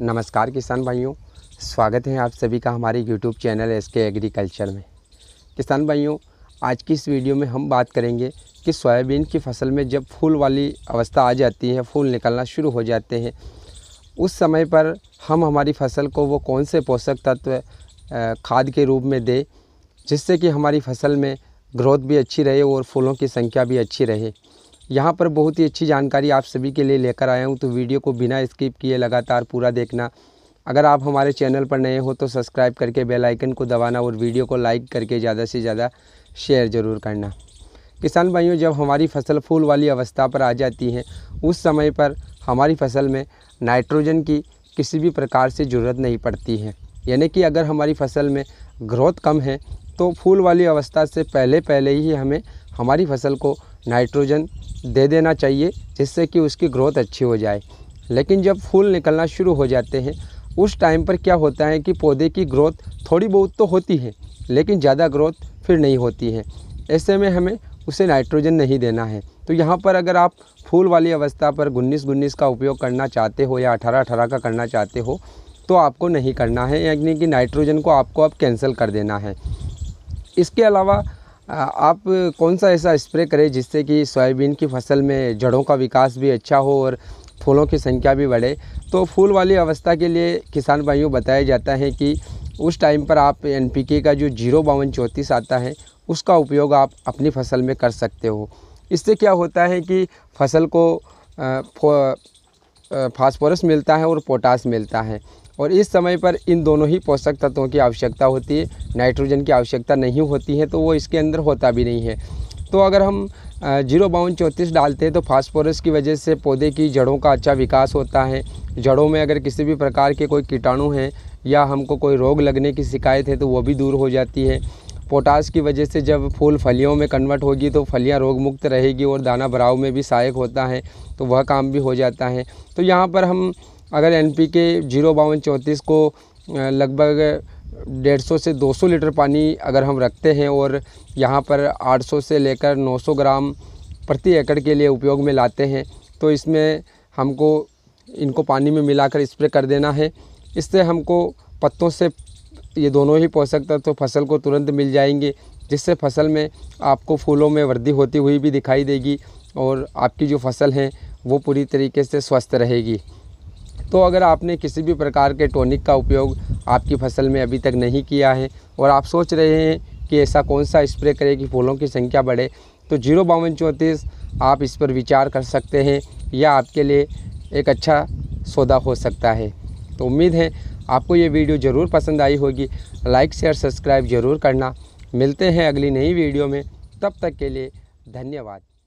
नमस्कार किसान भाइयों स्वागत है आप सभी का हमारे YouTube channel S K agriculture में किसान भाइयों आज की इस वीडियो में हम बात करेंगे कि सोयाबीन की फसल में जब फूल वाली अवस्था आ जाती है फूल निकलना शुरू हो जाते हैं उस समय पर हम हमारी फसल को वो कौन से पोषक तत्व खाद के रूप में दें जिससे कि हमारी फसल में ग्रोथ भी अच्छी रहे और फूलों की संख्या भी अच्छी रहे यहाँ पर बहुत ही अच्छी जानकारी आप सभी के लिए लेकर आया हूँ तो वीडियो को बिना स्किप किए लगातार पूरा देखना अगर आप हमारे चैनल पर नए हो तो सब्सक्राइब करके बेल आइकन को दबाना और वीडियो को लाइक करके ज़्यादा से ज़्यादा शेयर ज़रूर करना किसान भाइयों जब हमारी फसल फूल वाली अवस्था पर आ जाती है उस समय पर हमारी फसल में नाइट्रोजन की किसी भी प्रकार से ज़रूरत नहीं पड़ती है यानी कि अगर हमारी फसल में ग्रोथ कम है तो फूल वाली अवस्था से पहले पहले ही हमें हमारी फसल को नाइट्रोजन दे देना चाहिए जिससे कि उसकी ग्रोथ अच्छी हो जाए लेकिन जब फूल निकलना शुरू हो जाते हैं उस टाइम पर क्या होता है कि पौधे की ग्रोथ थोड़ी बहुत तो होती है लेकिन ज़्यादा ग्रोथ फिर नहीं होती है ऐसे में हमें उसे नाइट्रोजन नहीं देना है तो यहाँ पर अगर आप फूल वाली अवस्था पर गुन्नीस गुन्नीस का उपयोग करना चाहते हो या अठारह अठारह का करना चाहते हो तो आपको नहीं करना है यानी कि नाइट्रोजन को आपको अब आप कैंसिल कर देना है इसके अलावा आप कौन सा ऐसा स्प्रे करें जिससे कि सोयाबीन की फसल में जड़ों का विकास भी अच्छा हो और फूलों की संख्या भी बढ़े तो फूल वाली अवस्था के लिए किसान भाइयों बताया जाता है कि उस टाइम पर आप एन का जो जीरो बावन चौंतीस आता है उसका उपयोग आप अपनी फसल में कर सकते हो इससे क्या होता है कि फसल को फास्फोरस मिलता है और पोटास मिलता है और इस समय पर इन दोनों ही पोषक तत्वों की आवश्यकता होती है नाइट्रोजन की आवश्यकता नहीं होती है तो वो इसके अंदर होता भी नहीं है तो अगर हम जीरो बावन चौंतीस डालते हैं तो फास्फोरस की वजह से पौधे की जड़ों का अच्छा विकास होता है जड़ों में अगर किसी भी प्रकार के कोई कीटाणु हैं या हमको कोई रोग लगने की शिकायत है तो वो भी दूर हो जाती है पोटास की वजह से जब फूल फलियों में कन्वर्ट होगी तो फलियां रोगमुक्त रहेगी और दाना भराव में भी सहायक होता है तो वह काम भी हो जाता है तो यहाँ पर हम अगर एन पी के जीरो बावन चौंतीस को लगभग डेढ़ सौ से 200 लीटर पानी अगर हम रखते हैं और यहाँ पर 800 से लेकर 900 ग्राम प्रति एकड़ के लिए उपयोग में लाते हैं तो इसमें हमको इनको पानी में मिलाकर स्प्रे कर देना है इससे हमको पत्तों से ये दोनों ही पोषक तत्व तो फसल को तुरंत मिल जाएंगे जिससे फसल में आपको फूलों में वृद्धि होती हुई भी दिखाई देगी और आपकी जो फसल है वो पूरी तरीके से स्वस्थ रहेगी तो अगर आपने किसी भी प्रकार के टॉनिक का उपयोग आपकी फसल में अभी तक नहीं किया है और आप सोच रहे हैं कि ऐसा कौन सा स्प्रे करें कि फूलों की संख्या बढ़े तो जीरो बावन चौंतीस आप इस पर विचार कर सकते हैं या आपके लिए एक अच्छा सौदा हो सकता है तो उम्मीद है आपको ये वीडियो ज़रूर पसंद आई होगी लाइक शेयर सब्सक्राइब ज़रूर करना मिलते हैं अगली नई वीडियो में तब तक के लिए धन्यवाद